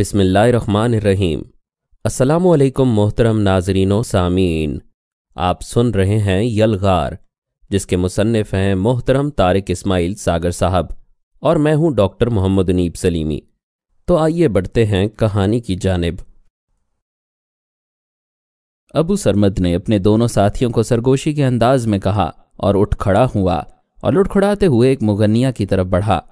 बिसमीम् असलकम मोहतरम नाजरीनो सामीन आप सुन रहे हैं यलगार जिसके मुसन्निफ हैं मोहतरम तारिक इस्माइल सागर साहब और मैं हूं डॉक्टर मोहम्मद अनीब सलीमी तो आइए बढ़ते हैं कहानी की जानब अबू सरमद ने अपने दोनों साथियों को सरगोशी के अंदाज में कहा और उठ खड़ा हुआ और खड़ाते हुए एक मुगनिया की तरफ बढ़ा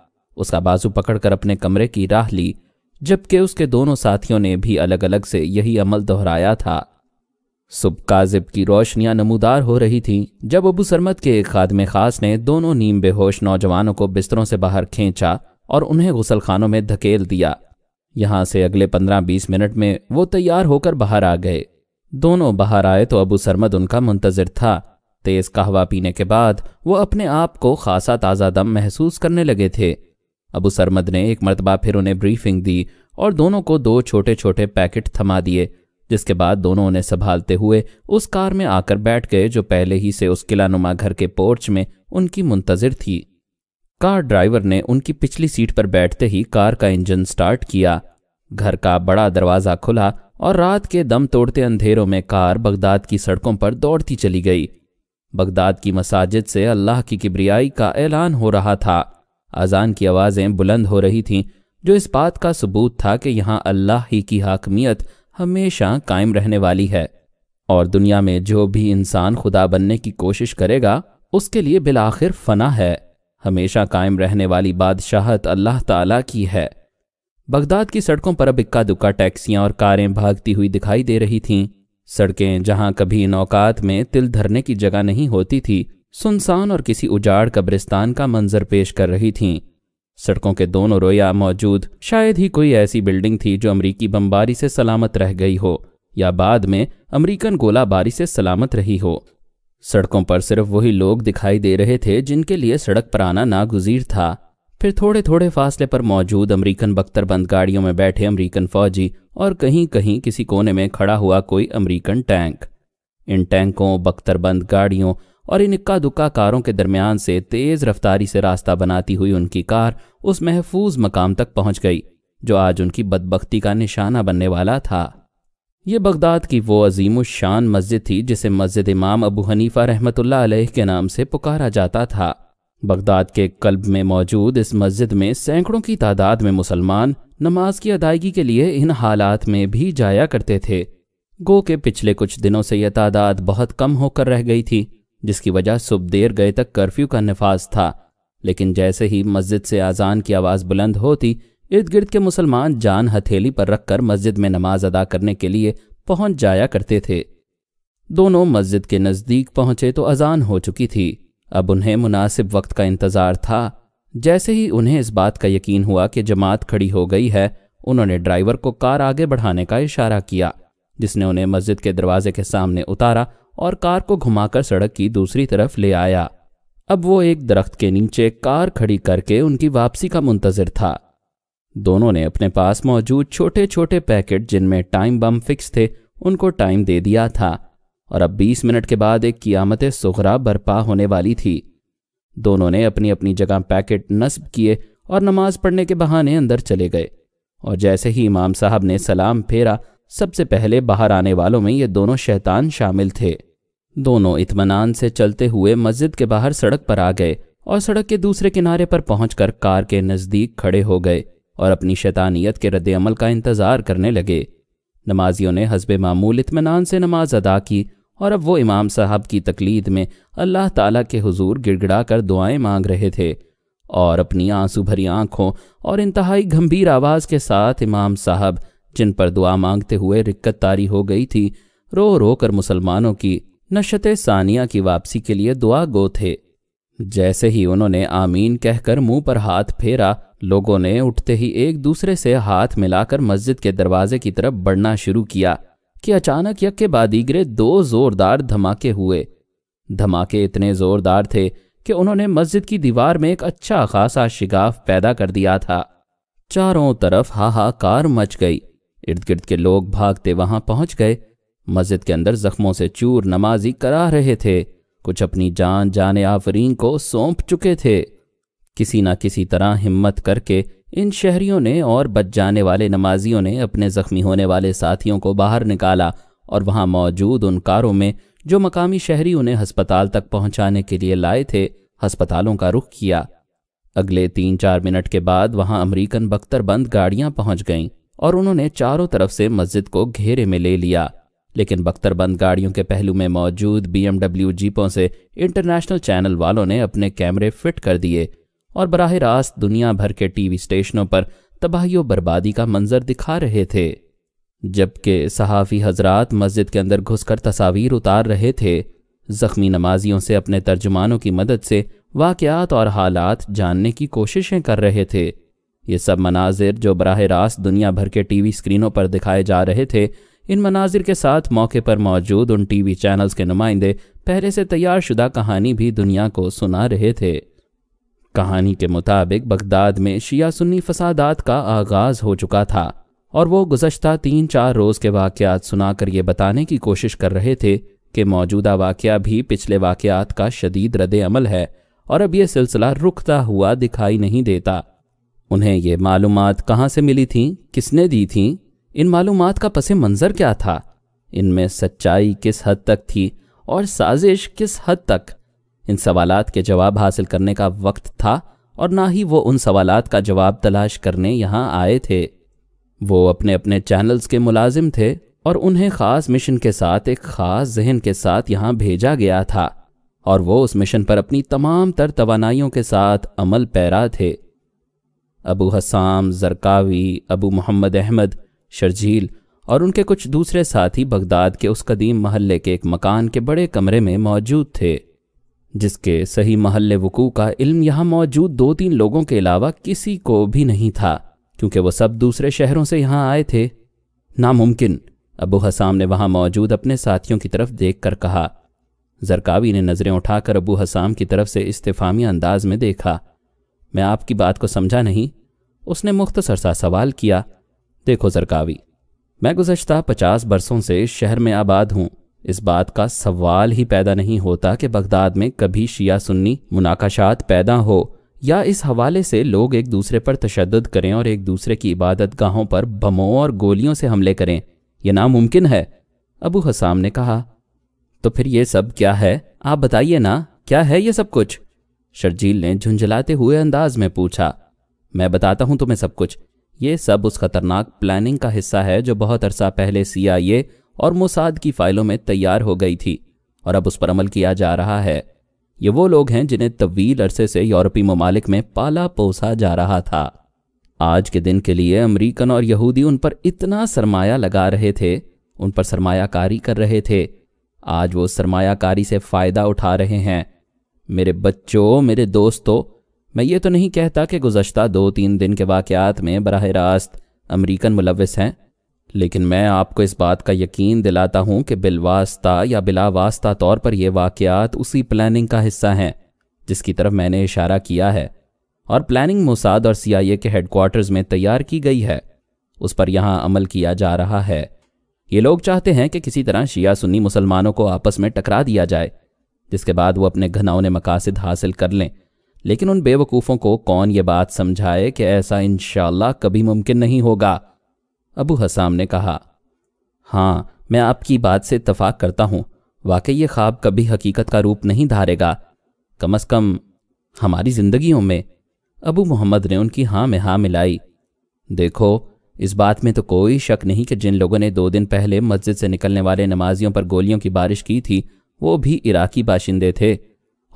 उसका बाजू पकड़कर अपने कमरे की राह ली जबकि उसके दोनों साथियों ने भी अलग अलग से यही अमल दोहराया था सुब काजिब की रोशनियां नमूदार हो रही थीं जब अबू सरमत के एक खादम खास ने दोनों नीम बेहोश नौजवानों को बिस्तरों से बाहर खींचा और उन्हें गुसलखानों में धकेल दिया यहां से अगले पंद्रह बीस मिनट में वो तैयार होकर बाहर आ गए दोनों बाहर आए तो अबू सरमद उनका मुंतजर था तेज़ कहवा पीने के बाद वो अपने आप को खासा ताज़ा दम महसूस करने लगे थे अबू सरमद ने एक मरतबा फिर उन्हें ब्रीफिंग दी और दोनों को दो छोटे छोटे पैकेट थमा दिए जिसके बाद दोनों उन्हें संभालते हुए उस कार में आकर बैठ गए जो पहले ही से उस किलानुमा घर के पोर्च में उनकी मुंतजर थी कार ड्राइवर ने उनकी पिछली सीट पर बैठते ही कार का इंजन स्टार्ट किया घर का बड़ा दरवाज़ा खुला और रात के दम तोड़ते अंधेरों में कार बगदाद की सड़कों पर दौड़ती चली गई बगदाद की मसाजिद से अल्लाह की किबरियाई का ऐलान हो रहा था अजान की आवाज़ें बुलंद हो रही थीं जो इस बात का सबूत था कि यहाँ अल्लाह ही की हाकमियत हमेशा कायम रहने वाली है और दुनिया में जो भी इंसान खुदा बनने की कोशिश करेगा उसके लिए बिलाखिर फना है हमेशा कायम रहने वाली बादशाहत अल्लाह ताला की है बगदाद की सड़कों पर अब इक्का दुक्का टैक्सियां और कारें भागती हुई दिखाई दे रही थीं सड़कें जहाँ कभी नौकात में तिल धरने की जगह नहीं होती थी सुनसान और किसी उजाड़ कब्रिस्तान का मंजर पेश कर रही थीं सड़कों के दोनों रोया मौजूद शायद ही कोई ऐसी बिल्डिंग थी जो अमरीकी बमबारी से सलामत रह गई हो या बाद में अमरीकन गोलाबारी से सलामत रही हो सड़कों पर सिर्फ वही लोग दिखाई दे रहे थे जिनके लिए सड़क पर आना नागुजीर था फिर थोड़े थोड़े फासले पर मौजूद अमरीकन बख्तरबंद गाड़ियों में बैठे अमरीकन फौजी और कहीं कहीं किसी कोने में खड़ा हुआ कोई अमरीकन टैंक इन टैंकों बख्तरबंद गाड़ियों और इन इक्का दुक्का कारों के दरमियान से तेज रफ्तारी से रास्ता बनाती हुई उनकी कार उस महफूज मकाम तक पहुंच गई जो आज उनकी बदबख्ती का निशाना बनने वाला था ये बगदाद की वो अजीम शान मस्जिद थी जिसे मस्जिद इमाम अबू हनीफा रहमत अलैह के नाम से पुकारा जाता था बगदाद के कल्ब में मौजूद इस मस्जिद में सैकड़ों की तादाद में मुसलमान नमाज की अदायगी के लिए इन हालात में भी जाया करते थे गो के पिछले कुछ दिनों से यह तादाद बहुत कम होकर रह गई थी जिसकी वजह सुबह देर गए तक कर्फ्यू का नफाज था लेकिन जैसे ही मस्जिद से आज़ान की आवाज़ बुलंद होती इर्द गिर्द के मुसलमान जान हथेली पर रखकर मस्जिद में नमाज अदा करने के लिए पहुंच जाया करते थे दोनों मस्जिद के नज़दीक पहुंचे तो अजान हो चुकी थी अब उन्हें मुनासिब वक्त का इंतज़ार था जैसे ही उन्हें इस बात का यकीन हुआ कि जमात खड़ी हो गई है उन्होंने ड्राइवर को कार आगे बढ़ाने का इशारा किया जिसने उन्हें मस्जिद के दरवाजे के सामने उतारा और कार को घुमाकर सड़क की दूसरी तरफ ले आया अब वो एक दरख्त के नीचे कार खड़ी करके उनकी वापसी का मुंतजर था दोनों ने अपने पास मौजूद छोटे छोटे पैकेट जिनमें टाइम बम फिक्स थे उनको टाइम दे दिया था और अब 20 मिनट के बाद एक कियामत सुखरा बर्पा होने वाली थी दोनों ने अपनी अपनी जगह पैकेट नस्ब किए और नमाज पढ़ने के बहाने अंदर चले गए और जैसे ही इमाम साहब ने सलाम फेरा सबसे पहले बाहर आने वालों में ये दोनों शैतान शामिल थे दोनों इतमान से चलते हुए मस्जिद के बाहर सड़क पर आ गए और सड़क के दूसरे किनारे पर पहुंचकर कार के नज़दीक खड़े हो गए और अपनी शैतानियत के रद्द अमल का इंतज़ार करने लगे नमाजियों ने हसब मामूल इतमान से नमाज अदा की और अब वो इमाम साहब की तकलीद में अल्लाह ताला के हुजूर गिड़गिड़ा कर दुआएं मांग रहे थे और अपनी आंसू भरी आंखों और इंतहाई गंभीर आवाज़ के साथ इमाम साहब जिन पर दुआ मांगते हुए रिक्कत तारी हो गई थी रो रो कर मुसलमानों की नशत सानिया की वापसी के लिए दुआ गो थे जैसे ही उन्होंने आमीन कहकर मुंह पर हाथ फेरा लोगों ने उठते ही एक दूसरे से हाथ मिलाकर मस्जिद के दरवाजे की तरफ बढ़ना शुरू किया कि अचानक यक के बादीगरे दो जोरदार धमाके हुए धमाके इतने जोरदार थे कि उन्होंने मस्जिद की दीवार में एक अच्छा खासा शिगाफ पैदा कर दिया था चारों तरफ हाहाकार मच गई इर्द गिर्द के लोग भागते वहां पहुंच गए मस्जिद के अंदर जख्मों से चूर नमाजी करा रहे थे कुछ अपनी जान जाने आफरीन को सौंप चुके थे किसी ना किसी तरह हिम्मत करके इन शहरियों ने और बच जाने वाले नमाजियों ने अपने जख्मी होने वाले साथियों को बाहर निकाला और वहां मौजूद उन कारों में जो मकामी शहरी उन्हें हस्पताल तक पहुंचाने के लिए लाए थे हस्पतालों का रुख किया अगले तीन चार मिनट के बाद वहां अमेरिकन बख्तरबंद गाड़ियां पहुंच गईं और उन्होंने चारों तरफ से मस्जिद को घेरे में ले लिया लेकिन बख्तरबंद गाड़ियों के पहलू में मौजूद बीएमडब्ल्यू जीपों से इंटरनेशनल चैनल वालों ने अपने कैमरे फिट कर दिए और बराह रास्त दुनिया भर के टीवी स्टेशनों पर तबाही और बर्बादी का मंजर दिखा रहे थे जबकि सहाफ़ी हजरात मस्जिद के अंदर घुसकर तस्वीर उतार रहे थे ज़ख्मी नमाजियों से अपने तर्जुमानों की मदद से वाक़ात और हालात जानने की कोशिशें कर रहे थे ये सब मनाजिर जो बरह रास्त दुनिया भर के टीवी स्क्रीनों पर दिखाए जा रहे थे इन मनाजिर के साथ मौके पर मौजूद उन टीवी चैनल्स के नुमाइंदे पहले से तैयार शुदा कहानी भी दुनिया को सुना रहे थे कहानी के मुताबिक बगदाद में शिया सुन्नी फसादात का आगाज़ हो चुका था और वो गुजशत तीन चार रोज़ के वाक़ात सुनाकर ये बताने की कोशिश कर रहे थे कि मौजूदा वाक़ भी पिछले वाक़ात का शदीद रद्द अमल है और अब यह सिलसिला रुकता हुआ दिखाई नहीं देता उन्हें ये मालूम कहाँ से मिली थी किसने दी थी इन मालूम का पस मंज़र क्या था इनमें सच्चाई किस हद तक थी और साजिश किस हद तक इन सवाल के जवाब हासिल करने का वक्त था और ना ही वो उन सवाल का जवाब तलाश करने यहाँ आए थे वो अपने अपने चैनल्स के मुलाजिम थे और उन्हें ख़ास मिशन के साथ एक ख़ास जहन के साथ यहाँ भेजा गया था और वो उस मिशन पर अपनी तमाम तर तोानाइयों के साथ अमल पैरा थे अबू हसाम जरकावी अबू मोहम्मद अहमद शर्जील और उनके कुछ दूसरे साथी बगदाद के उस कदीम महल्ले के एक मकान के बड़े कमरे में मौजूद थे जिसके सही महल वकू का इल्म यहाँ मौजूद दो तीन लोगों के अलावा किसी को भी नहीं था क्योंकि वह सब दूसरे शहरों से यहाँ आए थे नामुमकिन अबू हसाम ने वहाँ मौजूद अपने साथियों की तरफ देख कर कहा जरकावी ने नज़रें उठाकर अबू हसाम की तरफ से इस्तफामी अंदाज में देखा मैं आपकी बात को समझा नहीं उसने मुख्तसर सा सवाल किया देखो सरकावी मैं गुजशत पचास बरसों से शहर में आबाद हूं इस बात का सवाल ही पैदा नहीं होता कि बगदाद में कभी शिया सुन्नी मुनाकाशात पैदा हो या इस हवाले से लोग एक दूसरे पर तशद करें और एक दूसरे की इबादत गाहों पर बमों और गोलियों से हमले करें यह नामुमकिन है अबू हसाम ने कहा तो फिर ये सब क्या है आप बताइए ना क्या है ये सब कुछ शर्जील ने झुंझलाते हुए अंदाज में पूछा मैं बताता हूं तुम्हें सब कुछ ये सब उस खतरनाक प्लानिंग का हिस्सा है जो बहुत अरसा पहले सीआईए और मोसाद की फाइलों में तैयार हो गई थी और अब उस पर अमल किया जा रहा है ये वो लोग हैं जिन्हें तवील अरसे से यूरोपीय ममालिक में पाला पोसा जा रहा था आज के दिन के लिए अमरीकन और यहूदी उन पर इतना सरमाया लगा रहे थे उन पर सरमायाकारी कर रहे थे आज वो सरमायाकारी से फ़ायदा उठा रहे हैं मेरे बच्चों मेरे दोस्तों मैं ये तो नहीं कहता कि गुजशत दो तीन दिन के वाक़ात में बरह रास्त अमरीकन मुलविस हैं लेकिन मैं आपको इस बात का यकीन दिलाता हूँ कि बिलवास्ता या बिलावास्ता तौर पर यह वाक़ात उसी प्लानिंग का हिस्सा हैं जिसकी तरफ मैंने इशारा किया है और प्लानिंग मोसाद और सी आई ए के हेडकोार्टर्स में तैयार की गई है उस पर यहाँ अमल किया जा रहा है ये लोग चाहते हैं कि किसी तरह शिया सुन्नी मुसलमानों को आपस में टकरा दिया जाए जिसके बाद वो अपने घनौने मकासद हासिल कर लें लेकिन उन बेवकूफ़ों को कौन ये बात समझाए कि ऐसा इन कभी मुमकिन नहीं होगा अबू हसाम ने कहा हाँ मैं आपकी बात से इतफाक़ करता हूँ वाकई ये ख्वाब कभी हकीकत का रूप नहीं धारेगा कम अज़ कम हमारी ज़िंदगियों में अबू मोहम्मद ने उनकी हाँ में हाँ मिलाई देखो इस बात में तो कोई शक नहीं कि जिन लोगों ने दो दिन पहले मस्जिद से निकलने वाले नमाजियों पर गोलियों की बारिश की थी वो भी इराकी बाशिंदे थे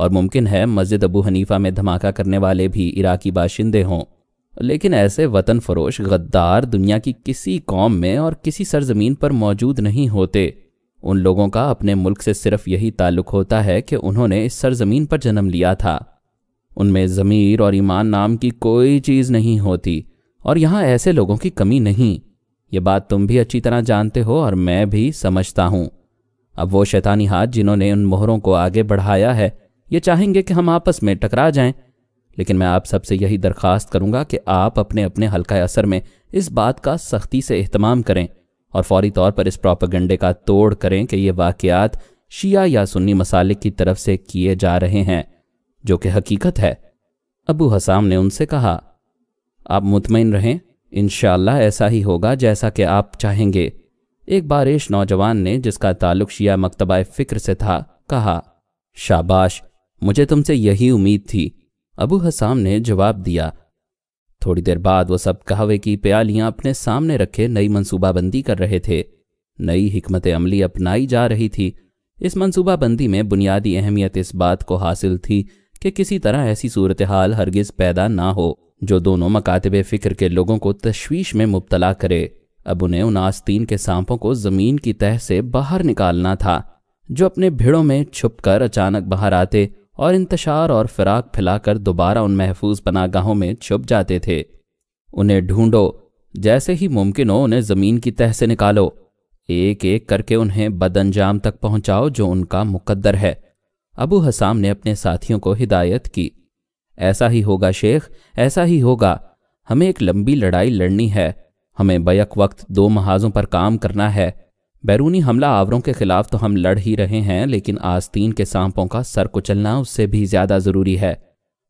और मुमकिन है मस्जिद अबू हनीफा में धमाका करने वाले भी इराकी बाशिंदे हों लेकिन ऐसे वतन फरोश गद्दार दुनिया की किसी कौम में और किसी सरजमीन पर मौजूद नहीं होते उन लोगों का अपने मुल्क से सिर्फ यही ताल्लुक होता है कि उन्होंने इस सरजमीन पर जन्म लिया था उनमें ज़मीर और ईमान नाम की कोई चीज़ नहीं होती और यहाँ ऐसे लोगों की कमी नहीं ये बात तुम भी अच्छी तरह जानते हो और मैं भी समझता हूँ अब वो शैतानी हाथ जिन्होंने उन मोहरों को आगे बढ़ाया है ये चाहेंगे कि हम आपस में टकरा जाएं लेकिन मैं आप सबसे यही दरख्वास्त करूंगा कि आप अपने अपने हल्का असर में इस बात का सख्ती से अहतमाम करें और फौरी तौर पर इस प्रोपागंडे का तोड़ करें कि ये वाकयात शिया या सुन्नी मसालिक की तरफ से किए जा रहे हैं जो कि हकीकत है अबू हसाम ने उनसे कहा आप मुतमिन रहें इन ऐसा ही होगा जैसा कि आप चाहेंगे एक बार इस नौजवान ने जिसका ताल्लुक शिया मकतबा फ़िक्र से था कहा शाबाश मुझे तुमसे यही उम्मीद थी अबू हसाम ने जवाब दिया थोड़ी देर बाद वो सब कहवे की प्यालियां अपने सामने रखे नई मनसूबाबंदी कर रहे थे नई हमत अमली अपनाई जा रही थी इस मनसूबाबंदी में बुनियादी अहमियत इस बात को हासिल थी कि किसी तरह ऐसी सूरत हाल हरगिज़ पैदा ना हो जो दोनों मकातब फ़िक्र के लोगों को तश्वीश में मुबतला करे अब उन्हें उन आस्तीन के सांपों को जमीन की तह से बाहर निकालना था जो अपने भीड़ों में छुपकर अचानक बाहर आते और इंतशार और फिराक फैलाकर दोबारा उन महफूज पनागाहों में छुप जाते थे उन्हें ढूंढो जैसे ही मुमकिन हो उन्हें ज़मीन की तह से निकालो एक एक करके उन्हें बदअंजाम तक पहुंचाओ जो उनका मुकद्दर है अबू हसाम ने अपने साथियों को हिदायत की ऐसा ही होगा शेख ऐसा ही होगा हमें एक लंबी लड़ाई लड़नी है हमें बयक वक्त दो महाजों पर काम करना है बैरूनी हमला आवरों के खिलाफ तो हम लड़ ही रहे हैं लेकिन आस्तीन के सांपों का सर कुचलना उससे भी ज्यादा जरूरी है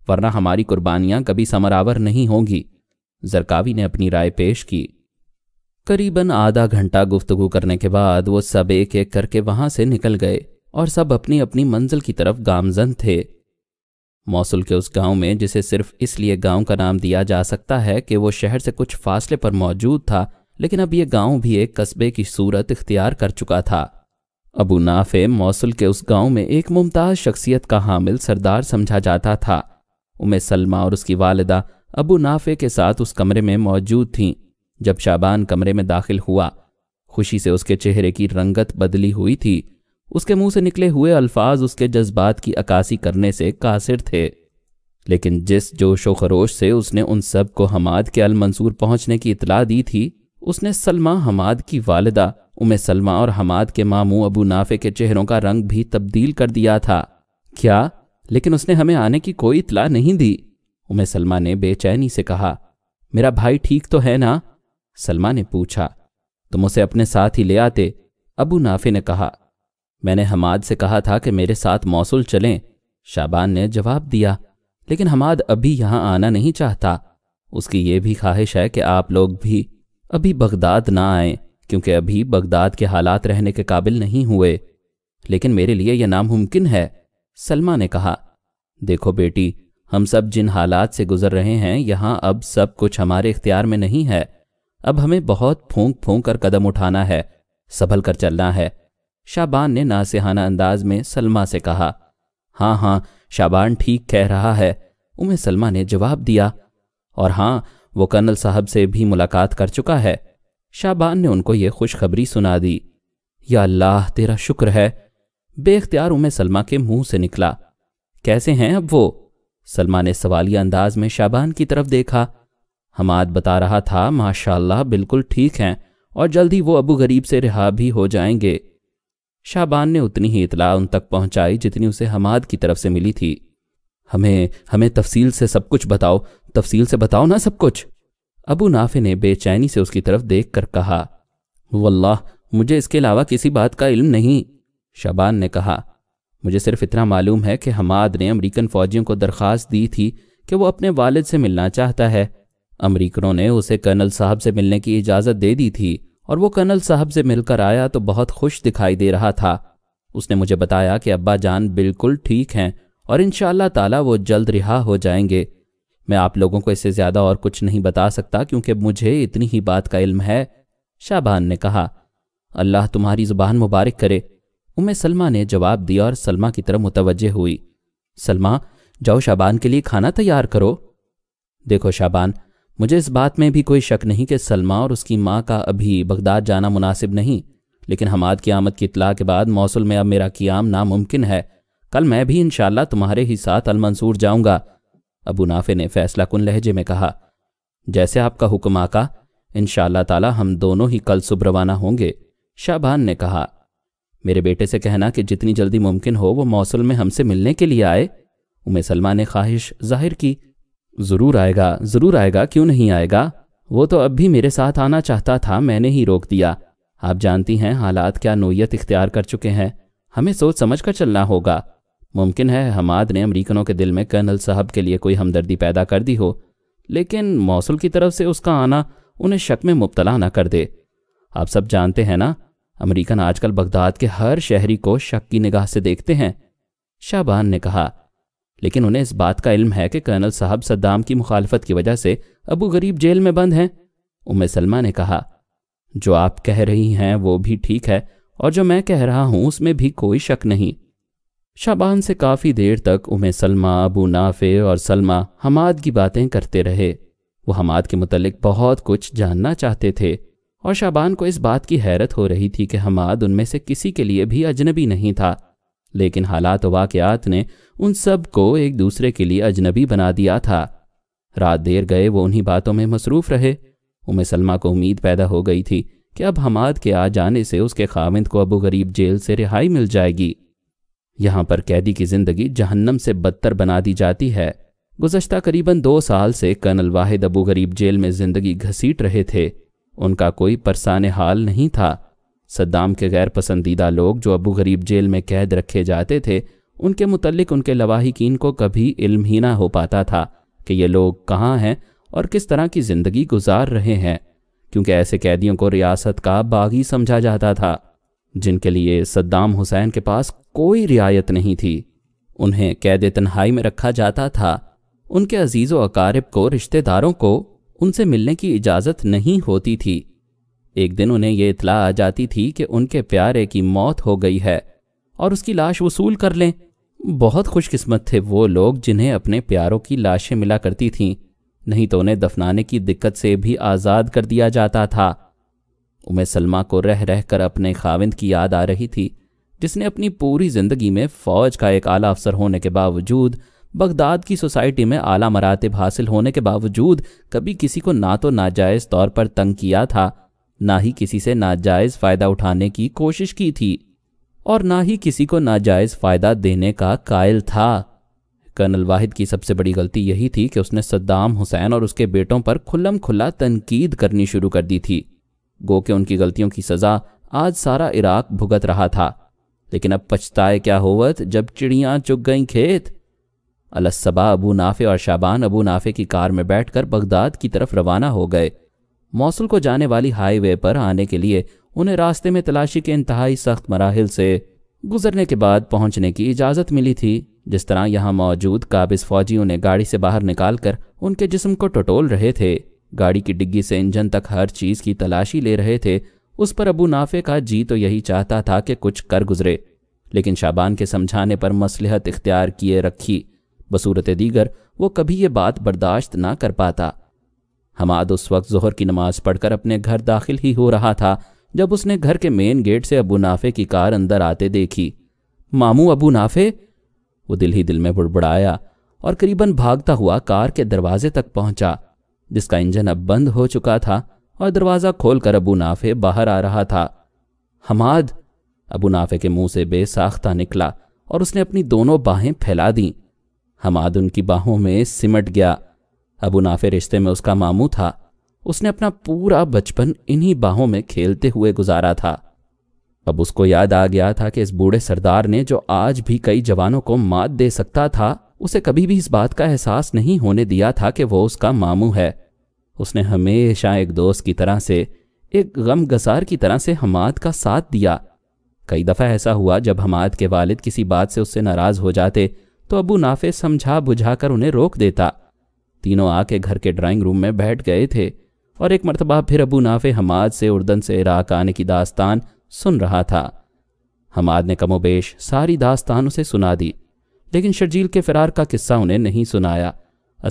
वरना हमारी कुर्बानियां कभी समरावर नहीं होंगी जरकावी ने अपनी राय पेश की करीबन आधा घंटा गुफ्तगु करने के बाद वो सब एक एक करके वहां से निकल गए और सब अपनी अपनी मंजिल की तरफ गामजन थे मौसल के उस गांव में जिसे सिर्फ इसलिए गांव का नाम दिया जा सकता है कि वो शहर से कुछ फासले पर मौजूद था लेकिन अब ये गांव भी एक कस्बे की सूरत इख्तियार कर चुका था अबू नाफे मौसल के उस गांव में एक मुमताज़ शख्सियत का हामिल सरदार समझा जाता था उमे सलमा और उसकी वालदा अबू नाफे के साथ उस कमरे में मौजूद थीं जब शाबान कमरे में दाखिल हुआ खुशी से उसके चेहरे की रंगत बदली हुई थी उसके मुंह से निकले हुए अल्फाज उसके जज्बात की अकासी करने से कासिर थे लेकिन जिस जोशो खरोश से उसने उन सब को हमाद के अल मंसूर पहुंचने की इतला दी थी उसने सलमा हमाद की वालदा उमे सलमा और हमाद के मामू अबू नाफे के चेहरों का रंग भी तब्दील कर दिया था क्या लेकिन उसने हमें आने की कोई इतला नहीं दी उमे सलमा ने बेचैनी से कहा मेरा भाई ठीक तो है ना सलमा ने पूछा तुम उसे अपने साथ ही ले आते अबू नाफे ने कहा मैंने हमाद से कहा था कि मेरे साथ मौसू चलें शाबान ने जवाब दिया लेकिन हमाद अभी यहाँ आना नहीं चाहता उसकी ये भी ख्वाहिश है कि आप लोग भी अभी बगदाद ना आए क्योंकि अभी बगदाद के हालात रहने के काबिल नहीं हुए लेकिन मेरे लिए यह नामुमकिन है सलमा ने कहा देखो बेटी हम सब जिन हालात से गुजर रहे हैं यहाँ अब सब कुछ हमारे इख्तियार में नहीं है अब हमें बहुत फूंक फूंक कर कदम उठाना है संभल कर चलना है शाबान ने नासिहाना अंदाज में सलमा से कहा हाँ हाँ शाबान ठीक कह रहा है उमे सलमा ने जवाब दिया और हाँ वो कर्नल साहब से भी मुलाकात कर चुका है शाबान ने उनको ये खुशखबरी सुना दी या अल्लाह तेरा शुक्र है बेख्तियार उमे सलमा के मुंह से निकला कैसे हैं अब वो सलमा ने सवालिया अंदाज में शाबान की तरफ देखा हमाद बता रहा था माशाल्लाह बिल्कुल ठीक हैं और जल्दी वो अबू गरीब से रिहा भी हो जाएंगे शाबान ने उतनी ही इतला उन तक पहुंचाई जितनी उसे हमाद की तरफ से मिली थी हमें हमें तफसील से सब कुछ बताओ तफसील से बताओ ना सब कुछ अबू नाफे ने बेचैनी से उसकी तरफ देख कर कहा वल्लाह मुझे इसके अलावा किसी बात का इल्म नहीं शाबान ने कहा मुझे सिर्फ इतना मालूम है कि हमाद ने अमरीकन फ़ौजियों को दरख्वास्त दी थी कि वो अपने वालिद से मिलना चाहता है अमरीकनों ने उसे कर्नल साहब से मिलने की इजाज़त दे दी थी और वो कर्नल साहब से मिलकर आया तो बहुत खुश दिखाई दे रहा था उसने मुझे बताया कि अब्बा जान बिल्कुल ठीक हैं और इन ताला वो जल्द रिहा हो जाएंगे मैं आप लोगों को इससे ज़्यादा और कुछ नहीं बता सकता क्योंकि मुझे इतनी ही बात का इल्म है शाहबान ने कहा अल्लाह तुम्हारी ज़ुबान मुबारक करे उम्मे सलमा ने जवाब दिया और सलमा की तरफ मुतवजह हुई सलमा जाओ शाबान के लिए खाना तैयार करो देखो शाबान मुझे इस बात में भी कोई शक नहीं कि सलमा और उसकी माँ का अभी बगदाद जाना मुनासिब नहीं लेकिन हमाद की आमद की इतला के बाद मौसल में अब मेरा क्याम नामुमकिन है कल मैं भी इन तुम्हारे ही साथ अलमंसूर जाऊंगा अबू नाफे ने फैसला कुन लहजे में कहा जैसे आपका हुक्म आका इन ताला हम दोनों ही कल सुबह रवाना होंगे शाहबान ने कहा मेरे बेटे से कहना कि जितनी जल्दी मुमकिन हो वो मौसल में हमसे मिलने के लिए आए उमे सलमा ने ख्वाहिश जाहिर की ज़रूर आएगा ज़रूर आएगा क्यों नहीं आएगा वो तो अब भी मेरे साथ आना चाहता था मैंने ही रोक दिया आप जानती हैं हालात क्या नोयत इख्तियार कर चुके हैं हमें सोच समझ कर चलना होगा मुमकिन है हमाद ने अमरीकनों के दिल में कर्नल साहब के लिए कोई हमदर्दी पैदा कर दी हो लेकिन मौसल की तरफ से उसका आना उन्हें शक में मुबतला ना कर दे आप सब जानते हैं ना अमरीकन आजकल बगदाद के हर शहरी को शक की निगाह से देखते हैं शाहबान ने कहा लेकिन उन्हें इस बात का इल्म है कि कर्नल साहब सद्दाम की मुखालफत की वजह से अबू गरीब जेल में बंद हैं उम सलमा ने कहा जो आप कह रही हैं वो भी ठीक है और जो मैं कह रहा हूँ उसमें भी कोई शक नहीं शाबान से काफ़ी देर तक उमे सलमा अबू नाफे और सलमा हमाद की बातें करते रहे वो हमाद के मतलब बहुत कुछ जानना चाहते थे और शाबान को इस बात की हैरत हो रही थी कि हमाद उनमें से किसी के लिए भी अजनबी नहीं था लेकिन हालात वाक़ात ने उन सब को एक दूसरे के लिए अजनबी बना दिया था रात देर गए वो उन्हीं बातों में मसरूफ़ रहे उमे सलमा को उम्मीद पैदा हो गई थी कि अब हमाद के आ जाने से उसके खाविंद को अबू गरीब जेल से रिहाई मिल जाएगी यहाँ पर कैदी की ज़िंदगी जहन्नम से बदतर बना दी जाती है गुजशत करीबन दो साल से कर्नल वाहिद अबू गरीब जेल में ज़िंदगी घसीट रहे थे उनका कोई परसान हाल नहीं था सद्दाम के गैर पसंदीदा लोग जो अबू गरीब जेल में कैद रखे जाते थे उनके मुतलक उनके लवाहिकीन को कभी इल्म ही ना हो पाता था कि ये लोग कहाँ हैं और किस तरह की ज़िंदगी गुजार रहे हैं क्योंकि ऐसे कैदियों को रियासत का बागी समझा जाता था जिनके लिए सद्दाम हुसैन के पास कोई रियायत नहीं थी उन्हें कैद तन्हाई में रखा जाता था उनके अजीज़ व अकारब को रिश्तेदारों को उनसे मिलने की इजाज़त नहीं होती थी एक दिन उन्हें यह इतला आ जाती थी कि उनके प्यारे की मौत हो गई है और उसकी लाश वसूल कर लें बहुत खुशकिस्मत थे वो लोग जिन्हें अपने प्यारों की लाशें मिला करती थीं नहीं तो उन्हें दफनाने की दिक्कत से भी आज़ाद कर दिया जाता था उमे सलमा को रह रह कर अपने खाविंद की याद आ रही थी जिसने अपनी पूरी ज़िंदगी में फ़ौज का एक आला अफसर होने के बावजूद बगदाद की सोसाइटी में आला मरातब हासिल होने के बावजूद कभी किसी को ना तो नाजायज़ तौर पर तंग किया था ना ही किसी से नाजायज फ़ायदा उठाने की कोशिश की थी और ना ही किसी को नाजायज फ़ायदा देने का कायल था कर्नल वाहिद की सबसे बड़ी गलती यही थी कि उसने सद्दाम हुसैन और उसके बेटों पर खुल्लम खुल्ला तनकीद करनी शुरू कर दी थी गो के उनकी गलतियों की सज़ा आज सारा इराक भुगत रहा था लेकिन अब पछताए क्या होवत जब चिड़िया चुग गईं खेत अलसबा अबू नाफे और शाबान अबू नाफे की कार में बैठकर बगदाद की तरफ रवाना हो गए मौसल को जाने वाली हाईवे पर आने के लिए उन्हें रास्ते में तलाशी के इंतहाई सख्त मराहल से गुजरने के बाद पहुंचने की इजाज़त मिली थी जिस तरह यहाँ मौजूद काबिज फौजियों ने गाड़ी से बाहर निकाल कर उनके जिस्म को टटोल रहे थे गाड़ी की डिग्गी से इंजन तक हर चीज़ की तलाशी ले रहे थे उस पर अबू नाफे का जी तो यही चाहता था कि कुछ कर गुजरे लेकिन शाबान के समझाने पर मसलहत इख्तियार किए रखी बसूरत दीगर वो कभी ये बात बर्दाश्त ना कर पाता हमाद उस वक्त जहर की नमाज पढ़कर अपने घर दाखिल ही हो रहा था जब उसने घर के मेन गेट से अबू नाफे की कार अंदर आते देखी मामू अबू नाफे वो दिल ही दिल में बुड़बुड़ाया और करीबन भागता हुआ कार के दरवाजे तक पहुंचा जिसका इंजन अब बंद हो चुका था और दरवाज़ा खोलकर अबू नाफे बाहर आ रहा था हमाद अबू नाफे के मुंह से बेसाख्ता निकला और उसने अपनी दोनों बाहें फैला दी हमाद उनकी बाहों में सिमट गया अबू नाफे रिश्ते में उसका मामू था उसने अपना पूरा बचपन इन्हीं बाहों में खेलते हुए गुजारा था अब उसको याद आ गया था कि इस बूढ़े सरदार ने जो आज भी कई जवानों को मात दे सकता था उसे कभी भी इस बात का एहसास नहीं होने दिया था कि वो उसका मामू है उसने हमेशा एक दोस्त की तरह से एक गम गसार की तरह से हमाद का साथ दिया कई दफ़ा ऐसा हुआ जब हमाद के वालिद किसी बात से उससे नाराज़ हो जाते तो अबू नाफे समझा बुझा कर उन्हें रोक देता तीनों आके घर के ड्राइंग रूम में बैठ गए थे और एक मरतबा फिर अबू नाफे हमाद से उर्दन से इराक आने की दास्तान सुन रहा था हमाद ने कमोबेश सारी दास्तान उसे सुना दी लेकिन शर्जील के फ़िरार का किस्सा उन्हें नहीं सुनाया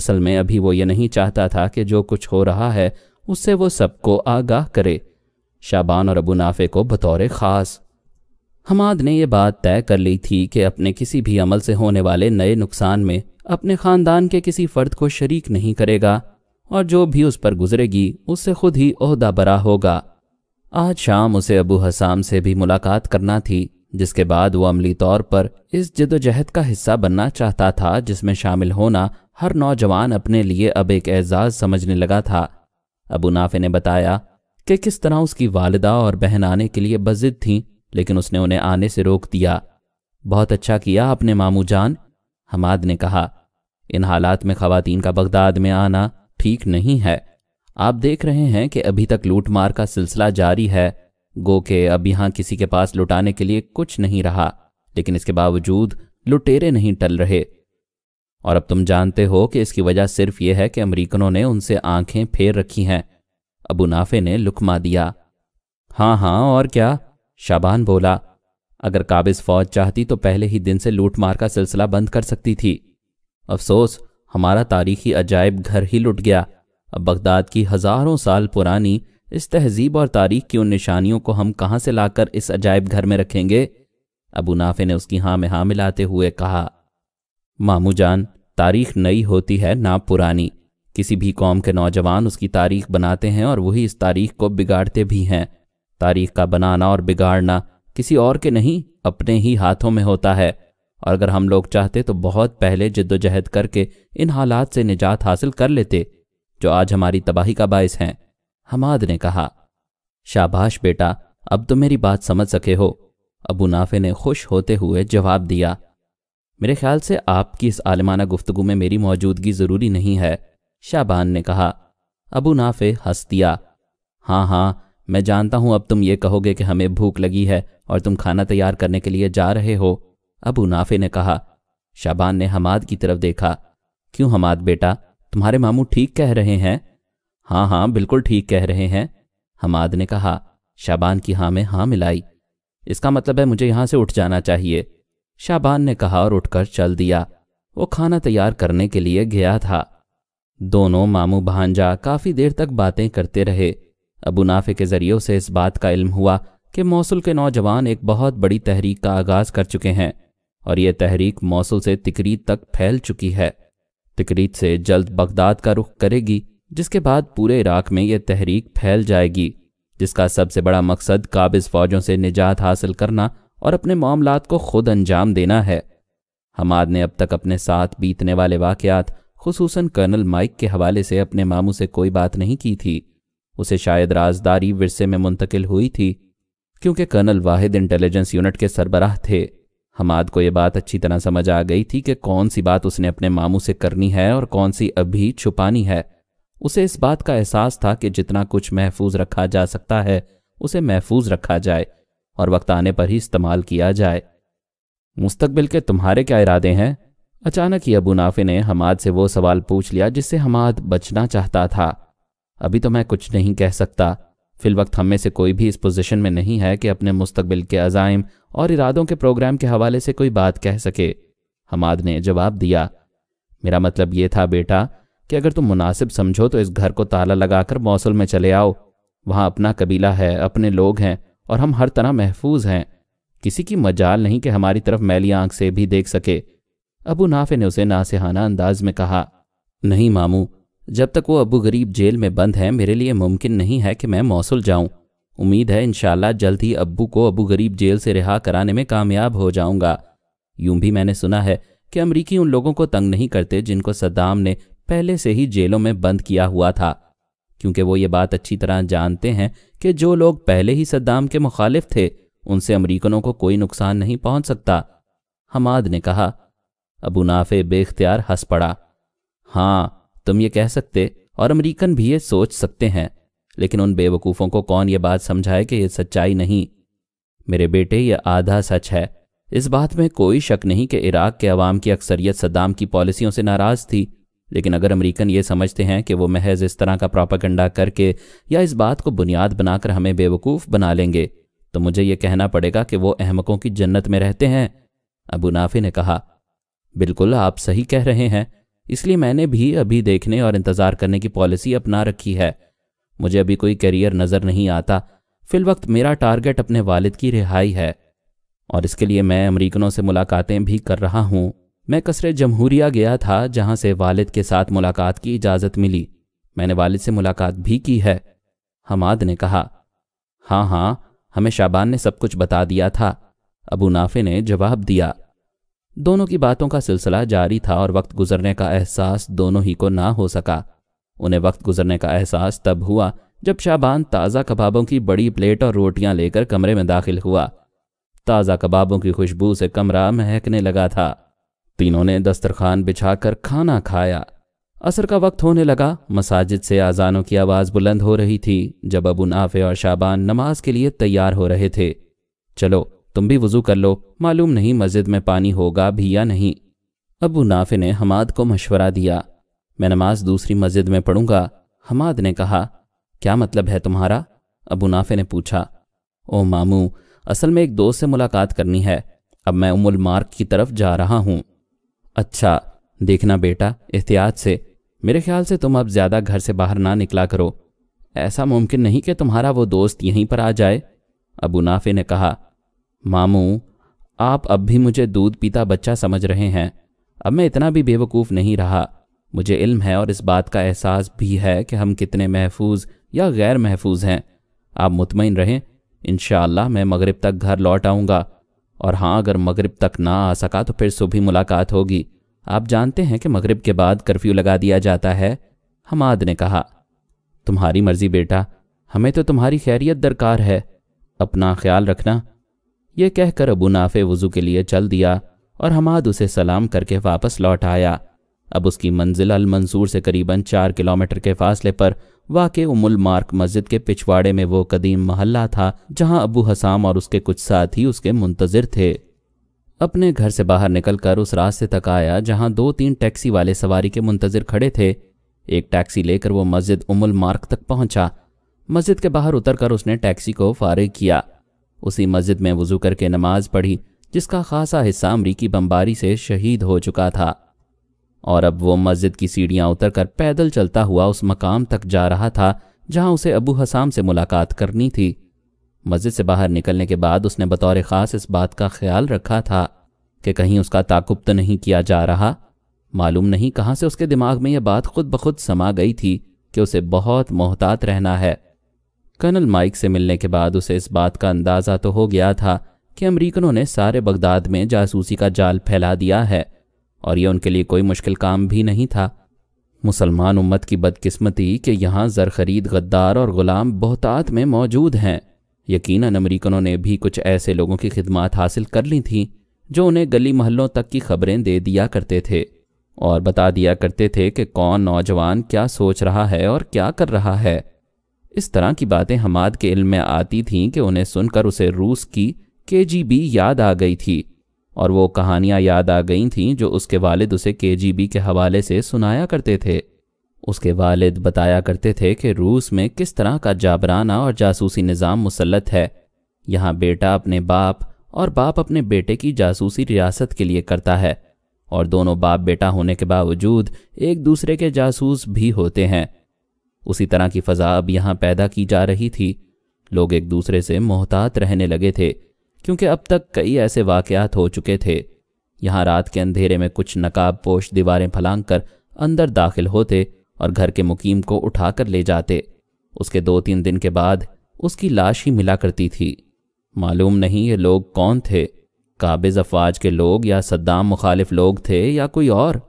असल में अभी वो ये नहीं चाहता था कि जो कुछ हो रहा है उससे वो सबको आगाह करे शाबान और अबू नाफे को बतौर ख़ास हमाद ने यह बात तय कर ली थी कि अपने किसी भी अमल से होने वाले नए नुकसान में अपने ख़ानदान के किसी फ़र्द को शरीक नहीं करेगा और जो भी उस पर गुजरेगी उससे खुद ही अहदा बरा होगा आज शाम उसे अबू हसाम से भी मुलाकात करना थी जिसके बाद वो अमली तौर पर इस जदोजहद का हिस्सा बनना चाहता था जिसमें शामिल होना हर नौजवान अपने लिए अब एक एजाज़ समझने लगा था अबू नाफे ने बताया कि किस तरह उसकी वालदा और बहन आने के लिए बजिद थीं लेकिन उसने उन्हें आने से रोक दिया बहुत अच्छा किया अपने मामू जान हमाद ने कहा इन हालात में खवतान का बगदाद में आना ठीक नहीं है आप देख रहे हैं कि अभी तक लूटमार का सिलसिला जारी है गो के अब यहां किसी के पास लुटाने के लिए कुछ नहीं रहा लेकिन इसके बावजूद लुटेरे नहीं टल रहे और अब तुम जानते हो कि इसकी वजह सिर्फ यह है कि अमरीकनों ने उनसे आंखें फेर रखी हैं अबू नाफे ने लुकमा दिया हाँ हाँ और क्या शाबान बोला अगर काबिज फौज चाहती तो पहले ही दिन से लूटमार का सिलसिला बंद कर सकती थी अफसोस हमारा तारीखी अजायब घर ही लुट गया अब बगदाद की हज़ारों साल पुरानी इस तहजीब और तारीख की उन निशानियों को हम कहाँ से लाकर इस अजायब घर में रखेंगे अबू नाफे ने उसकी हाँ में हाँ मिलाते हुए कहा मामू जान तारीख नई होती है ना पुरानी किसी भी कौम के नौजवान उसकी तारीख बनाते हैं और वही इस तारीख को बिगाड़ते भी हैं तारीख का बनाना और बिगाड़ना किसी और के नहीं अपने ही हाथों में होता है और अगर हम लोग चाहते तो बहुत पहले जिद्दोजहद करके इन हालात से निजात हासिल कर लेते जो आज हमारी तबाही का बायस हैं हमाद ने कहा शाबाश बेटा अब तो मेरी बात समझ सके हो अबू नाफे ने खुश होते हुए जवाब दिया मेरे ख्याल से आपकी इस आलमाना गुफ्तगु में मेरी मौजूदगी ज़रूरी नहीं है शाबान ने कहा अबू नाफे हंस दिया हाँ हाँ मैं जानता हूं अब तुम ये कहोगे कि हमें भूख लगी है और तुम खाना तैयार करने के लिए जा रहे हो अबू नाफे ने कहा शाबान ने हमाद की तरफ देखा क्यों हमाद बेटा तुम्हारे मामू ठीक कह रहे हैं हाँ हाँ बिल्कुल ठीक कह रहे हैं हमाद ने कहा शाबान की हाँ में हाँ मिलाई इसका मतलब है मुझे यहां से उठ जाना चाहिए शाबान ने कहा और उठकर चल दिया वो खाना तैयार करने के लिए गया था दोनों मामू भांजा काफ़ी देर तक बातें करते रहे अबू नाफे के ज़रिए उसे इस बात का इल्म हुआ कि मौसल के नौजवान एक बहुत बड़ी तहरीक का आगाज़ कर चुके हैं और यह तहरीक मौसल से तिकरीत तक फैल चुकी है तिकरीत से जल्द बगदाद का रुख करेगी जिसके बाद पूरे इराक में यह तहरीक फैल जाएगी जिसका सबसे बड़ा मकसद काबिज फौजों से निजात हासिल करना और अपने मामला को खुद अंजाम देना है हमाद ने अब तक अपने साथ बीतने वाले वाकयात खसूस कर्नल माइक के हवाले से अपने मामू से कोई बात नहीं की थी उसे शायद राजदारी विरसे में मुंतकिल हुई थी क्योंकि कर्नल वाहिद इंटेलिजेंस यूनिट के सरबराह थे हमाद को यह बात अच्छी तरह समझ आ गई थी कि कौन सी बात उसने अपने मामू से करनी है और कौन सी अभी छुपानी है उसे इस बात का एहसास था कि जितना कुछ महफूज रखा जा सकता है उसे महफूज रखा जाए और वक्त आने पर ही इस्तेमाल किया जाए मुस्तबिल के तुम्हारे क्या इरादे हैं अचानक ही अबू नाफे ने हमाद से वो सवाल पूछ लिया जिससे हमाद बचना चाहता था अभी तो मैं कुछ नहीं कह सकता वक्त हम में से कोई भी इस पोजीशन में नहीं है कि अपने मुस्तबिल के अजाइम और इरादों के प्रोग्राम के हवाले से कोई बात कह सके हमाद ने जवाब दिया मेरा मतलब ये था बेटा कि अगर तुम मुनासिब समझो तो इस घर को ताला लगाकर मौसल में चले आओ वहाँ अपना कबीला है अपने लोग हैं और हम हर तरह महफूज हैं किसी की मजाल नहीं कि हमारी तरफ मैली आंख से भी देख सके अबू नाफे ने उसे नासेहाना अंदाज में कहा नहीं मामू जब तक वो अबू गरीब जेल में बंद है मेरे लिए मुमकिन नहीं है कि मैं मौसल जाऊं उम्मीद है इनशाला जल्द ही अबू को अबू गरीब जेल से रिहा कराने में कामयाब हो जाऊंगा यूं भी मैंने सुना है कि अमरीकी उन लोगों को तंग नहीं करते जिनको सद्दाम ने पहले से ही जेलों में बंद किया हुआ था क्योंकि वो ये बात अच्छी तरह जानते हैं कि जो लोग पहले ही सद्दाम के मुखालिफ थे उनसे अमरीकनों को कोई नुकसान नहीं पहुंच सकता हमाद ने कहा अबू नाफे बेख्तियार हंस पड़ा हाँ तुम ये कह सकते और अमेरिकन भी ये सोच सकते हैं लेकिन उन बेवकूफ़ों को कौन ये बात समझाए कि यह सच्चाई नहीं मेरे बेटे यह आधा सच है इस बात में कोई शक नहीं कि इराक के अवाम की अक्सरियत सद्दाम की पॉलिसियों से नाराज़ थी लेकिन अगर अमेरिकन ये समझते हैं कि वो महज इस तरह का प्रॉपागंडा करके या इस बात को बुनियाद बनाकर हमें बेवकूफ़ बना लेंगे तो मुझे ये कहना पड़ेगा कि वो अहमकों की जन्नत में रहते हैं अबू नाफी ने कहा बिल्कुल आप सही कह रहे हैं इसलिए मैंने भी अभी देखने और इंतज़ार करने की पॉलिसी अपना रखी है मुझे अभी कोई करियर नज़र नहीं आता फिल वक्त मेरा टारगेट अपने वालिद की रिहाई है और इसके लिए मैं अमरीकनों से मुलाकातें भी कर रहा हूँ मैं कसरे जमहूरिया गया था जहाँ से वालिद के साथ मुलाकात की इजाज़त मिली मैंने वालिद से मुलाकात भी की है हमाद ने कहा हाँ हाँ हमें शाबान ने सब कुछ बता दिया था अबू नाफे ने जवाब दिया दोनों की बातों का सिलसिला जारी था और वक्त गुजरने का एहसास दोनों ही को ना हो सका उन्हें वक्त गुजरने का एहसास तब हुआ जब शाबान ताज़ा कबाबों की बड़ी प्लेट और रोटियां लेकर कमरे में दाखिल हुआ ताज़ा कबाबों की खुशबू से कमरा महकने लगा था तीनों ने दस्तरखान बिछाकर खाना खाया असर का वक्त होने लगा मसाजिद से आज़ानों की आवाज़ बुलंद हो रही थी जब अबू नाफे और शाबान नमाज के लिए तैयार हो रहे थे चलो तुम भी वज़ू कर लो मालूम नहीं मस्जिद में पानी होगा भी या नहीं अबू नाफे ने हमाद को मशवरा दिया मैं नमाज दूसरी मस्जिद में पढ़ूंगा हमाद ने कहा क्या मतलब है तुम्हारा अबू नाफे ने पूछा ओ मामू असल में एक दोस्त से मुलाकात करनी है अब मैं उमुल मार्ग की तरफ जा रहा हूँ अच्छा देखना बेटा एहतियात से मेरे ख्याल से तुम अब ज़्यादा घर से बाहर ना निकला करो ऐसा मुमकिन नहीं कि तुम्हारा वो दोस्त यहीं पर आ जाए अबू नाफे ने कहा मामू आप अब भी मुझे दूध पीता बच्चा समझ रहे हैं अब मैं इतना भी बेवकूफ़ नहीं रहा मुझे इल्म है और इस बात का एहसास भी है कि हम कितने महफूज या गैर महफूज हैं आप मुतमिन रहें इन मैं मग़रब तक घर लौट आऊँगा और हाँ अगर मगरब तक ना आ सका तो फिर सुबह मुलाकात होगी आप जानते हैं कि मगरब के बाद कर्फ्यू लगा दिया जाता है हमाद ने कहा तुम्हारी मर्जी बेटा हमें तो तुम्हारी खैरियत दरकार है अपना ख्याल रखना यह कहकर अबू नाफे वज़ू के लिए चल दिया और हमाद उसे सलाम करके वापस लौट आया अब उसकी मंजिल अलमंसूर से करीबन चार किलोमीटर के फासले पर वाक़ उमुल मार्क मस्जिद के पिछवाड़े में वो कदीम महल्ला था जहां अबू हसाम और उसके कुछ साथी उसके मुंतज़र थे अपने घर से बाहर निकलकर उस रास्ते तक आया जहां दो तीन टैक्सी वाले सवारी के मुंतज़र खड़े थे एक टैक्सी लेकर वो मस्जिद उमुल मार्क तक पहुंचा मस्जिद के बाहर उतर कर उसने टैक्सी को फारिग किया उसी मस्जिद में वज़ू करके नमाज पढ़ी जिसका खासा हिस्सा अमरीकी बमबारी से शहीद हो चुका था और अब वो मस्जिद की सीढ़ियाँ उतर कर पैदल चलता हुआ उस मकाम तक जा रहा था जहाँ उसे अबू हसाम से मुलाकात करनी थी मस्जिद से बाहर निकलने के बाद उसने बतौर ख़ास इस बात का ख्याल रखा था कि कहीं उसका ताकुब तो नहीं किया जा रहा मालूम नहीं कहाँ से उसके दिमाग में यह बात खुद ब खुद समा गई थी कि उसे बहुत मोहतात रहना है कर्नल माइक से मिलने के बाद उसे इस बात का अंदाज़ा तो हो गया था कि अमरीकनों ने सारे बगदाद में जासूसी का जाल फैला दिया है और यह उनके लिए कोई मुश्किल काम भी नहीं था मुसलमान उम्मत की बदकिस्मती कि यहाँ जरखरीद गद्दार और ग़ुलाम बहुतात में मौजूद हैं यकीनन अमरीकनों ने भी कुछ ऐसे लोगों की खिदमत हासिल कर ली थी जो उन्हें गली महलों तक की खबरें दे दिया करते थे और बता दिया करते थे कि कौन नौजवान क्या सोच रहा है और क्या कर रहा है इस तरह की बातें हमाद के इल्म में आती थीं कि उन्हें सुनकर उसे रूस की केजीबी याद आ गई थी और वो कहानियाँ याद आ गई थीं जो उसके वालिद उसे केजीबी के हवाले से सुनाया करते थे उसके वालिद बताया करते थे कि रूस में किस तरह का जाबराना और जासूसी निज़ाम मुसलत है यहाँ बेटा अपने बाप और बाप अपने बेटे की जासूसी रियासत के लिए करता है और दोनों बाप बेटा होने के बावजूद एक दूसरे के जासूस भी होते हैं उसी तरह की फ़ज़ा अब यहाँ पैदा की जा रही थी लोग एक दूसरे से मोहतात रहने लगे थे क्योंकि अब तक कई ऐसे वाकयात हो चुके थे यहाँ रात के अंधेरे में कुछ नकाब पोश दीवारें फलांग कर अंदर दाखिल होते और घर के मुकीम को उठा कर ले जाते उसके दो तीन दिन के बाद उसकी लाश ही मिला करती थी मालूम नहीं ये लोग कौन थे काबिज अफवाज के लोग या सद्दाम मुखालिफ लोग थे या कोई और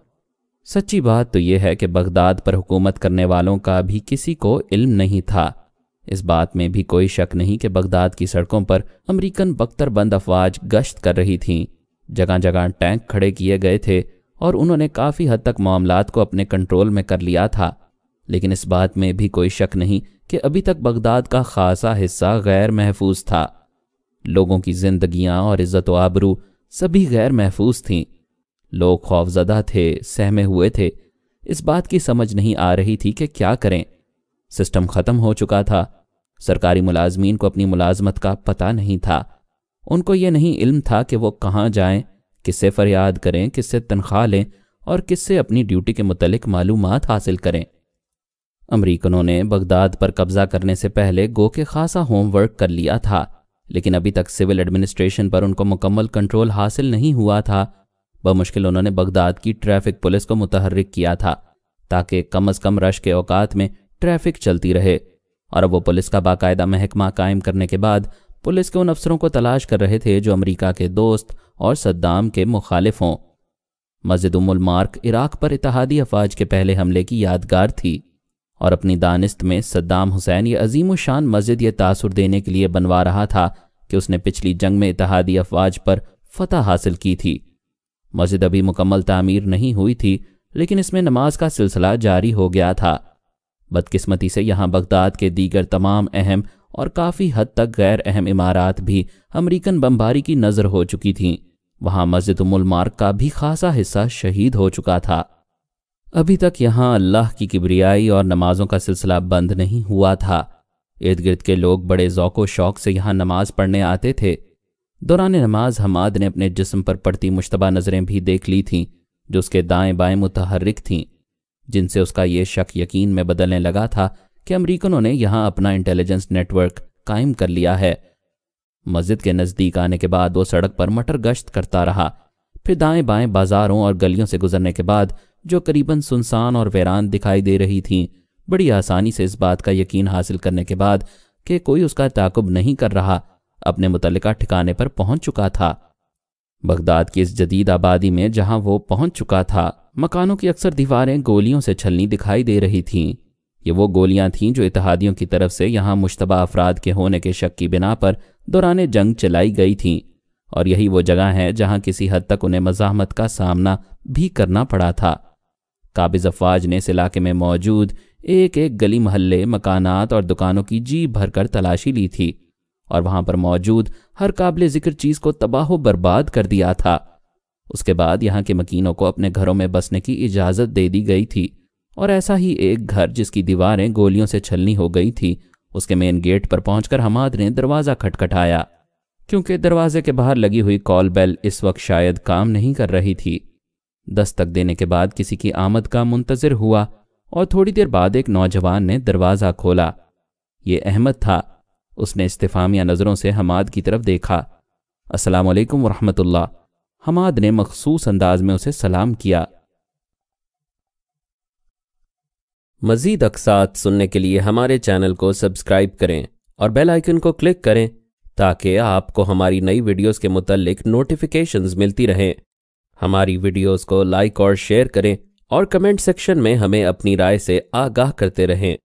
सच्ची बात तो यह है कि बगदाद पर हुकूमत करने वालों का भी किसी को इल्म नहीं था इस बात में भी कोई शक नहीं कि बगदाद की सड़कों पर अमरीकन बख्तरबंद अफवाज गश्त कर रही थीं जगह जगह टैंक खड़े किए गए थे और उन्होंने काफ़ी हद तक मामला को अपने कंट्रोल में कर लिया था लेकिन इस बात में भी कोई शक नहीं कि अभी तक बगदाद का खासा हिस्सा गैर महफूज था लोगों की जिंदगियां और इज़्ज़त आबरू सभी गैर महफूज थीं लोग खौफजदा थे सहमे हुए थे इस बात की समझ नहीं आ रही थी कि क्या करें सिस्टम ख़त्म हो चुका था सरकारी मुलाजमीन को अपनी मुलाजमत का पता नहीं था उनको यह नहीं इल्म था कि वो कहाँ जाएं, किससे फरियाद करें किससे तनख्वाह लें और किससे अपनी ड्यूटी के मुतलिक मालूम हासिल करें अमरीकनों ने बगदाद पर कब्ज़ा करने से पहले गो के खासा होमवर्क कर लिया था लेकिन अभी तक सिविल एडमिनिस्ट्रेशन पर उनको मुकम्मल कंट्रोल हासिल नहीं हुआ था बमुश्किल उन्होंने बगदाद की ट्रैफिक पुलिस को मुतहरिक किया था ताकि कम अज कम रश के औकात में ट्रैफिक चलती रहे और अब वो पुलिस का बाकायदा महकमा कायम करने के बाद पुलिस के उन अफसरों को तलाश कर रहे थे जो अमरीका के दोस्त और सद्दाम के मुखालिफ हों मस्जिद उमुल मार्क इराक पर इतिहादी अफवाज के पहले हमले की यादगार थी और अपनी दानिस्त में सद्दाम हुसैन ये अजीम शान मस्जिद ये तासर देने के लिए बनवा रहा था कि उसने पिछली जंग में इतिहादी अफवाज पर फतह हासिल की थी मस्जिद अभी मुकम्मल तामीर नहीं हुई थी लेकिन इसमें नमाज का सिलसिला जारी हो गया था बदकिस्मती से यहाँ बगदाद के दीगर तमाम अहम और काफ़ी हद तक गैर अहम इमारात भी अमरीकन बमबारी की नज़र हो चुकी थीं वहाँ मस्जिद मार्ग का भी खासा हिस्सा शहीद हो चुका था अभी तक यहाँ अल्लाह की किबरियाई और नमाजों का सिलसिला बंद नहीं हुआ था इर्द गिर्द के लोग बड़े ओक़ो शौक से यहाँ नमाज पढ़ने आते थे दौरान नमाज हमाद ने अपने जिस्म पर पड़ती मुशतबा नज़रें भी देख ली थीं जो उसके दाएं बाएं मुतहरक थीं जिनसे उसका यह शक यकीन में बदलने लगा था कि अमरीकनों ने यहां अपना इंटेलिजेंस नेटवर्क कायम कर लिया है मस्जिद के नज़दीक आने के बाद वो सड़क पर मटर गश्त करता रहा फिर दाएं बाएं बाजारों और गलियों से गुजरने के बाद जो करीबन सुनसान और वैरान दिखाई दे रही थीं बड़ी आसानी से इस बात का यकीन हासिल करने के बाद कि कोई उसका ताकुब नहीं कर रहा अपने मुतल ठिकाने पर पहुंच चुका था बगदाद की इस जदीद आबादी में जहां वो पहुंच चुका था मकानों की अक्सर दीवारें गोलियों से छलनी दिखाई दे रही थीं ये वो गोलियां थीं जो इतिहादियों की तरफ से यहां मुशतबा अफराद के होने के शक की बिना पर दौरान जंग चलाई गई थीं और यही वो जगह है जहां किसी हद तक उन्हें मजामत का सामना भी करना पड़ा था काबिज अफवाज ने इस इलाके में मौजूद एक एक गली महल्ले मकानात और दुकानों की जी भरकर तलाशी ली थी और वहां पर मौजूद हर काबिल जिक्र चीज को तबाह बर्बाद कर दिया था उसके बाद यहाँ के मकीनों को अपने घरों में बसने की इजाज़त दे दी गई थी और ऐसा ही एक घर जिसकी दीवारें गोलियों से छलनी हो गई थी उसके मेन गेट पर पहुंचकर हमाद ने दरवाज़ा खटखटाया क्योंकि दरवाजे के बाहर लगी हुई कॉल बेल इस वक्त शायद काम नहीं कर रही थी दस्तक देने के बाद किसी की आमद का मुंतज़र हुआ और थोड़ी देर बाद एक नौजवान ने दरवाज़ा खोला ये अहमद था उसने इस्तेफामिया नज़रों से हमाद की तरफ देखा असलम वालेकुम हमाद ने मखसूस अंदाज में उसे सलाम किया मज़ीद अकसात सुनने के लिए हमारे चैनल को सब्सक्राइब करें और बेल आइकन को क्लिक करें ताकि आपको हमारी नई वीडियोस के मुतलिक नोटिफिकेशंस मिलती रहें हमारी वीडियोस को लाइक और शेयर करें और कमेंट सेक्शन में हमें अपनी राय से आगाह करते रहें